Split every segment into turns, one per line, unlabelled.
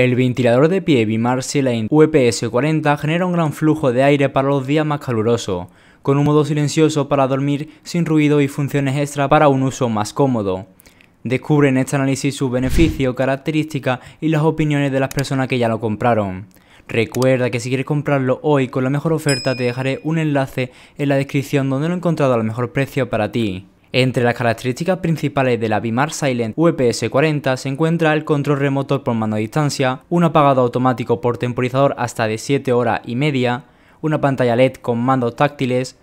El ventilador de pie C-Line UPS 40 genera un gran flujo de aire para los días más calurosos, con un modo silencioso para dormir sin ruido y funciones extra para un uso más cómodo. Descubre en este análisis sus beneficio, características y las opiniones de las personas que ya lo compraron. Recuerda que si quieres comprarlo hoy con la mejor oferta te dejaré un enlace en la descripción donde lo he encontrado al mejor precio para ti. Entre las características principales de la Bimar Silent UPS-40 se encuentra el control remoto por mano a distancia, un apagado automático por temporizador hasta de 7 horas y media, una pantalla LED con mandos táctiles,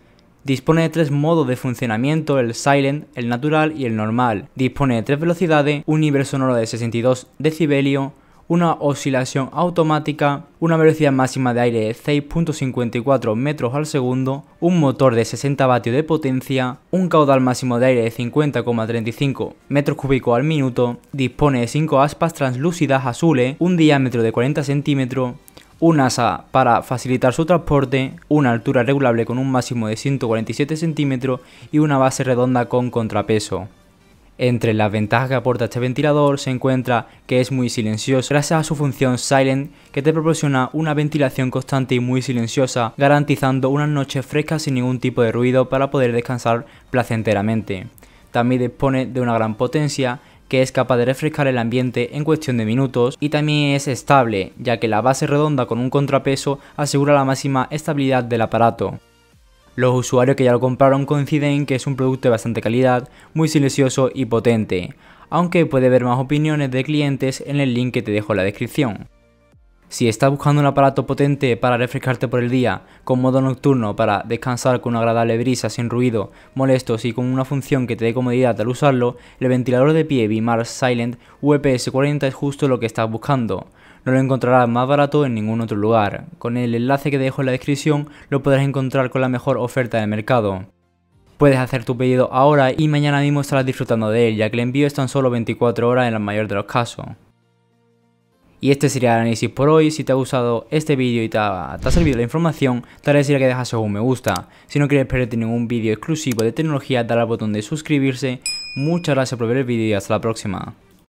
Dispone de tres modos de funcionamiento, el silent, el natural y el normal. Dispone de tres velocidades, un nivel sonoro de 62 decibelio, una oscilación automática, una velocidad máxima de aire de 6.54 metros al segundo, un motor de 60 vatios de potencia, un caudal máximo de aire de 50,35 metros cúbicos al minuto, dispone de 5 aspas translúcidas azules, un diámetro de 40 centímetros, un asa para facilitar su transporte, una altura regulable con un máximo de 147 centímetros y una base redonda con contrapeso. Entre las ventajas que aporta este ventilador se encuentra que es muy silencioso gracias a su función Silent que te proporciona una ventilación constante y muy silenciosa garantizando unas noches frescas sin ningún tipo de ruido para poder descansar placenteramente. También dispone de una gran potencia que es capaz de refrescar el ambiente en cuestión de minutos y también es estable, ya que la base redonda con un contrapeso asegura la máxima estabilidad del aparato. Los usuarios que ya lo compraron coinciden que es un producto de bastante calidad, muy silencioso y potente, aunque puede ver más opiniones de clientes en el link que te dejo en la descripción. Si estás buscando un aparato potente para refrescarte por el día, con modo nocturno para descansar con una agradable brisa sin ruido, molestos y con una función que te dé comodidad al usarlo, el ventilador de pie Bimar Silent ups 40 es justo lo que estás buscando. No lo encontrarás más barato en ningún otro lugar. Con el enlace que dejo en la descripción lo podrás encontrar con la mejor oferta de mercado. Puedes hacer tu pedido ahora y mañana mismo estarás disfrutando de él, ya que el envío es tan solo 24 horas en la mayor de los casos. Y este sería el análisis por hoy, si te ha gustado este vídeo y te ha, servido la información, te agradecería que dejas un me gusta. Si no quieres perderte ningún vídeo exclusivo de tecnología, dale al botón de suscribirse. Muchas gracias por ver el vídeo y hasta la próxima.